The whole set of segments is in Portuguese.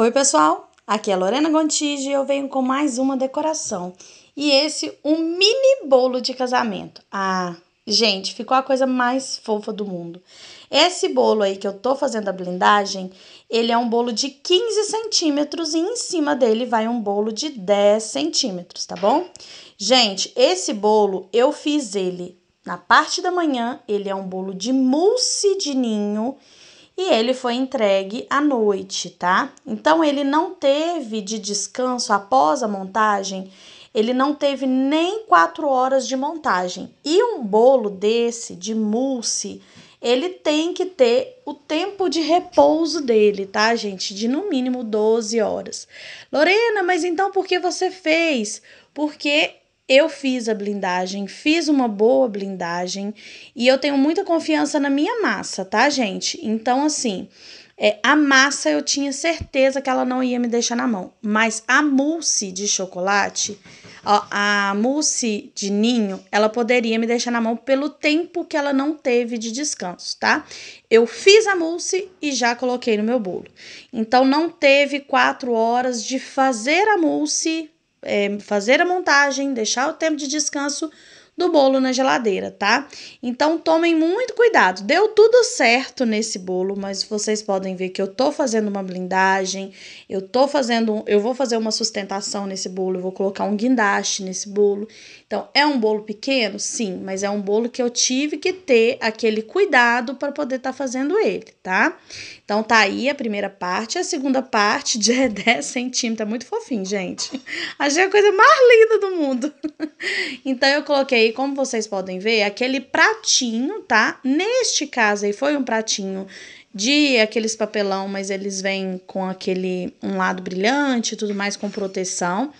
Oi, pessoal! Aqui é Lorena Gontigi e eu venho com mais uma decoração. E esse, um mini bolo de casamento. Ah, gente, ficou a coisa mais fofa do mundo. Esse bolo aí que eu tô fazendo a blindagem, ele é um bolo de 15 centímetros e em cima dele vai um bolo de 10 centímetros, tá bom? Gente, esse bolo, eu fiz ele na parte da manhã, ele é um bolo de mousse de ninho e ele foi entregue à noite, tá? Então ele não teve de descanso após a montagem, ele não teve nem quatro horas de montagem. E um bolo desse, de mousse, ele tem que ter o tempo de repouso dele, tá, gente? De no mínimo 12 horas. Lorena, mas então por que você fez? Porque eu fiz a blindagem, fiz uma boa blindagem e eu tenho muita confiança na minha massa, tá, gente? Então, assim, é, a massa eu tinha certeza que ela não ia me deixar na mão, mas a mousse de chocolate, ó, a mousse de ninho, ela poderia me deixar na mão pelo tempo que ela não teve de descanso, tá? Eu fiz a mousse e já coloquei no meu bolo. Então, não teve quatro horas de fazer a mousse é, fazer a montagem, deixar o tempo de descanso do bolo na geladeira, tá? Então tomem muito cuidado. Deu tudo certo nesse bolo, mas vocês podem ver que eu tô fazendo uma blindagem, eu tô fazendo, eu vou fazer uma sustentação nesse bolo, eu vou colocar um guindaste nesse bolo. Então é um bolo pequeno, sim, mas é um bolo que eu tive que ter aquele cuidado para poder estar tá fazendo ele, tá? Então tá aí a primeira parte. A segunda parte de 10 centímetros. É muito fofinho, gente. Achei a coisa mais linda do mundo. Então eu coloquei, como vocês podem ver, aquele pratinho, tá? Neste caso aí foi um pratinho de aqueles papelão, mas eles vêm com aquele um lado brilhante e tudo mais com proteção.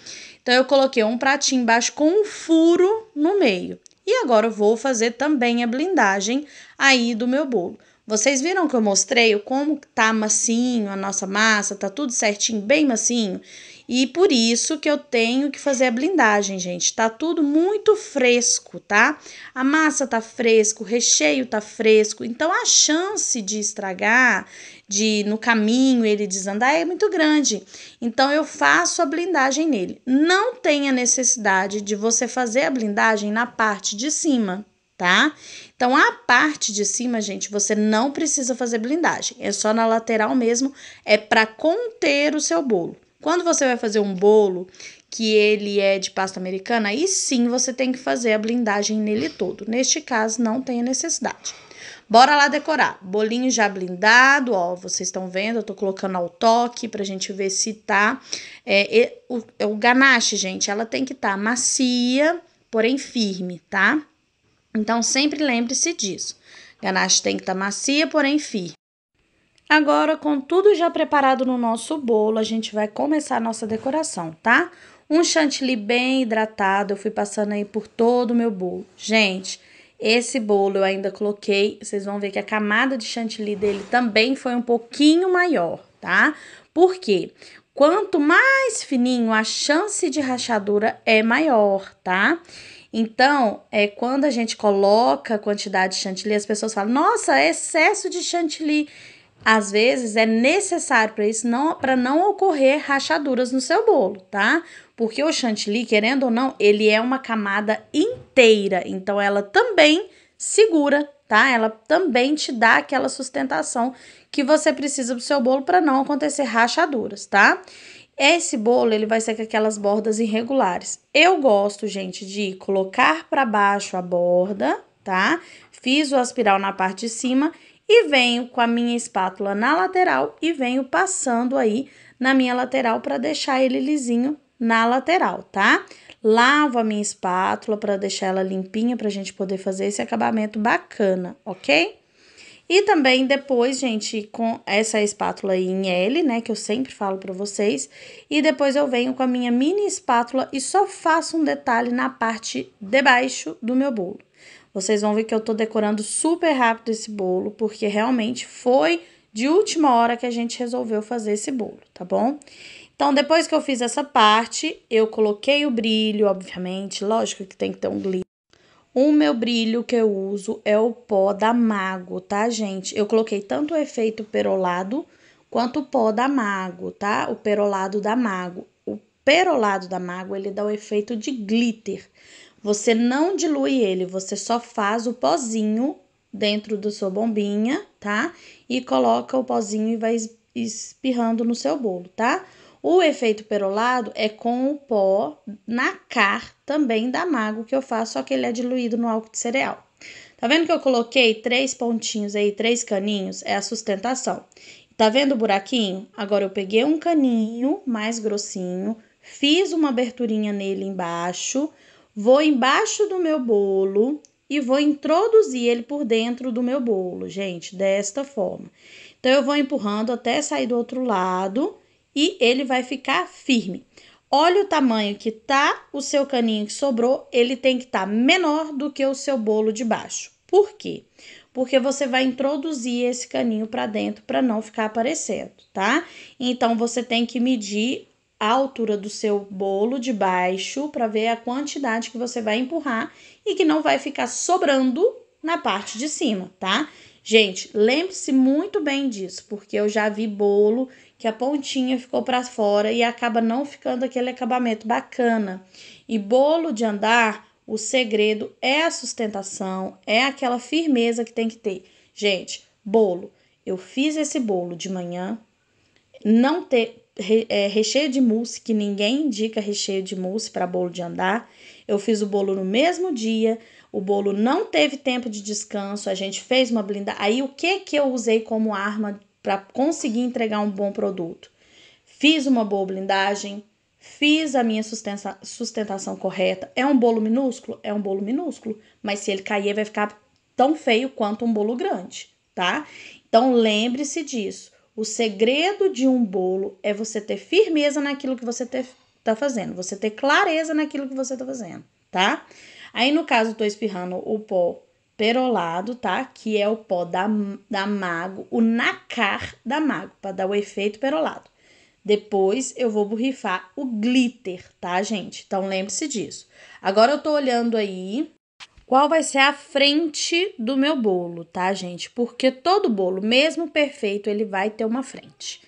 Então eu coloquei um pratinho embaixo com um furo no meio. E agora eu vou fazer também a blindagem aí do meu bolo. Vocês viram que eu mostrei como tá macinho a nossa massa, tá tudo certinho, bem macinho? E por isso que eu tenho que fazer a blindagem, gente. Tá tudo muito fresco, tá? A massa tá fresco, o recheio tá fresco. Então a chance de estragar, de no caminho ele desandar é muito grande. Então eu faço a blindagem nele. Não tem a necessidade de você fazer a blindagem na parte de cima tá? Então, a parte de cima, gente, você não precisa fazer blindagem. É só na lateral mesmo, é para conter o seu bolo. Quando você vai fazer um bolo que ele é de pasta americana, aí sim você tem que fazer a blindagem nele todo. Neste caso, não tem necessidade. Bora lá decorar. Bolinho já blindado, ó, vocês estão vendo, eu tô colocando ao toque pra gente ver se tá... É, o, o ganache, gente, ela tem que estar tá macia, porém firme, tá? Então sempre lembre-se disso. Ganache tem que estar tá macia, porém firme. Agora, com tudo já preparado no nosso bolo, a gente vai começar a nossa decoração, tá? Um chantilly bem hidratado, eu fui passando aí por todo o meu bolo. Gente, esse bolo eu ainda coloquei, vocês vão ver que a camada de chantilly dele também foi um pouquinho maior, tá? Por quê? Quanto mais fininho, a chance de rachadura é maior, tá? Então, é quando a gente coloca a quantidade de chantilly, as pessoas falam: "Nossa, é excesso de chantilly". Às vezes é necessário para isso não para não ocorrer rachaduras no seu bolo, tá? Porque o chantilly, querendo ou não, ele é uma camada inteira, então ela também segura, tá? Ela também te dá aquela sustentação que você precisa do seu bolo para não acontecer rachaduras, tá? Esse bolo, ele vai ser com aquelas bordas irregulares. Eu gosto, gente, de colocar para baixo a borda, tá? Fiz o aspiral na parte de cima e venho com a minha espátula na lateral e venho passando aí na minha lateral para deixar ele lisinho na lateral, tá? Lavo a minha espátula para deixar ela limpinha para a gente poder fazer esse acabamento bacana, ok? E também depois, gente, com essa espátula aí em L, né, que eu sempre falo para vocês. E depois eu venho com a minha mini espátula e só faço um detalhe na parte de baixo do meu bolo. Vocês vão ver que eu tô decorando super rápido esse bolo, porque realmente foi de última hora que a gente resolveu fazer esse bolo, tá bom? Então, depois que eu fiz essa parte, eu coloquei o brilho, obviamente, lógico que tem que ter um glitter. O meu brilho que eu uso é o pó da Mago, tá, gente? Eu coloquei tanto o efeito perolado quanto o pó da Mago, tá? O perolado da Mago. O perolado da Mago, ele dá o efeito de glitter. Você não dilui ele, você só faz o pozinho dentro da sua bombinha, tá? E coloca o pozinho e vai espirrando no seu bolo, tá? Tá? O efeito perolado é com o pó na car também da Mago que eu faço, só que ele é diluído no álcool de cereal. Tá vendo que eu coloquei três pontinhos aí, três caninhos? É a sustentação. Tá vendo o buraquinho? Agora eu peguei um caninho mais grossinho, fiz uma aberturinha nele embaixo, vou embaixo do meu bolo e vou introduzir ele por dentro do meu bolo, gente, desta forma. Então eu vou empurrando até sair do outro lado e ele vai ficar firme. Olha o tamanho que tá o seu caninho que sobrou, ele tem que estar tá menor do que o seu bolo de baixo. Por quê? Porque você vai introduzir esse caninho para dentro para não ficar aparecendo, tá? Então você tem que medir a altura do seu bolo de baixo para ver a quantidade que você vai empurrar e que não vai ficar sobrando na parte de cima, tá? Gente, lembre-se muito bem disso, porque eu já vi bolo que a pontinha ficou para fora e acaba não ficando aquele acabamento bacana. E bolo de andar, o segredo é a sustentação, é aquela firmeza que tem que ter. Gente, bolo. Eu fiz esse bolo de manhã, não ter é, recheio de mousse, que ninguém indica recheio de mousse para bolo de andar. Eu fiz o bolo no mesmo dia, o bolo não teve tempo de descanso, a gente fez uma blindagem. Aí o que que eu usei como arma para conseguir entregar um bom produto. Fiz uma boa blindagem, fiz a minha sustenta sustentação correta. É um bolo minúsculo? É um bolo minúsculo, mas se ele cair, vai ficar tão feio quanto um bolo grande, tá? Então lembre-se disso. O segredo de um bolo é você ter firmeza naquilo que você está fazendo, você ter clareza naquilo que você está fazendo, tá? Aí no caso, tô espirrando o pó perolado, tá? Que é o pó da, da mago, o nacar da mago, para dar o efeito perolado. Depois eu vou borrifar o glitter, tá, gente? Então lembre-se disso. Agora eu tô olhando aí qual vai ser a frente do meu bolo, tá, gente? Porque todo bolo, mesmo perfeito, ele vai ter uma frente.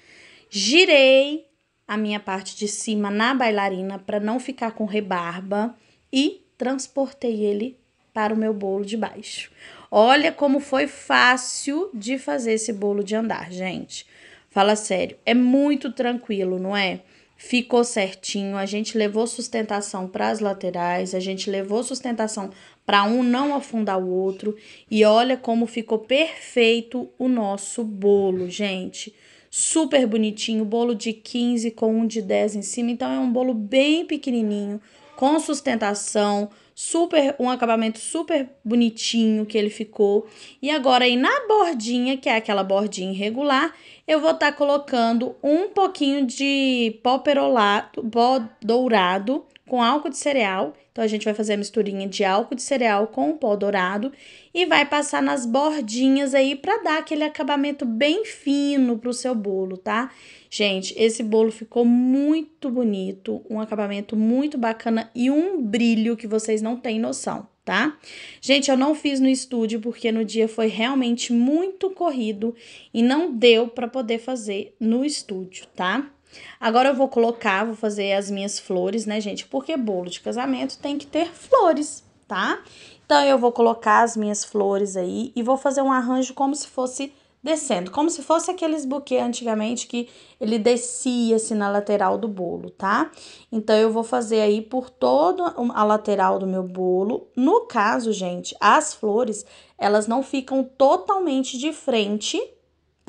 Girei a minha parte de cima na bailarina para não ficar com rebarba e transportei ele para o meu bolo de baixo. Olha como foi fácil de fazer esse bolo de andar, gente. Fala sério, é muito tranquilo, não é? Ficou certinho, a gente levou sustentação para as laterais, a gente levou sustentação para um não afundar o outro e olha como ficou perfeito o nosso bolo, gente. Super bonitinho, bolo de 15 com um de 10 em cima, então é um bolo bem pequenininho, com sustentação, super um acabamento super bonitinho que ele ficou. E agora aí na bordinha, que é aquela bordinha irregular, eu vou estar tá colocando um pouquinho de pó perolado, pó dourado com álcool de cereal. Então, a gente vai fazer a misturinha de álcool de cereal com o pó dourado e vai passar nas bordinhas aí para dar aquele acabamento bem fino para o seu bolo, tá? Gente, esse bolo ficou muito bonito, um acabamento muito bacana e um brilho que vocês não têm noção tá? Gente, eu não fiz no estúdio porque no dia foi realmente muito corrido e não deu para poder fazer no estúdio, tá? Agora eu vou colocar, vou fazer as minhas flores, né, gente? Porque bolo de casamento tem que ter flores, tá? Então eu vou colocar as minhas flores aí e vou fazer um arranjo como se fosse descendo, como se fosse aqueles buquês antigamente que ele descia assim na lateral do bolo, tá? Então eu vou fazer aí por toda a lateral do meu bolo. No caso, gente, as flores, elas não ficam totalmente de frente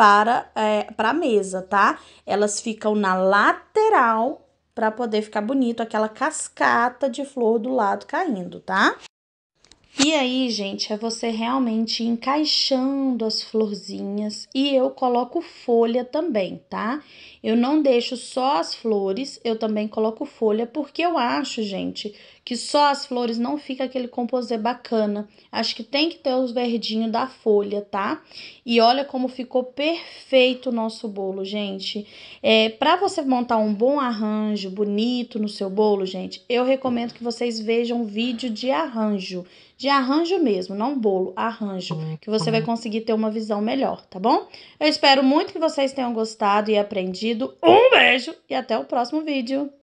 para é, a mesa, tá? Elas ficam na lateral para poder ficar bonito aquela cascata de flor do lado caindo, tá? E aí, gente, é você realmente encaixando as florzinhas e eu coloco folha também, tá? Eu não deixo só as flores, eu também coloco folha porque eu acho, gente, que só as flores não fica aquele composê bacana. Acho que tem que ter os verdinhos da folha, tá? E olha como ficou perfeito o nosso bolo, gente. É, para você montar um bom arranjo bonito no seu bolo, gente, eu recomendo que vocês vejam um vídeo de arranjo de arranjo mesmo, não bolo, arranjo, uhum. que você vai uhum. conseguir ter uma visão melhor, tá bom? Eu espero muito que vocês tenham gostado e aprendido. Um beijo e até o próximo vídeo.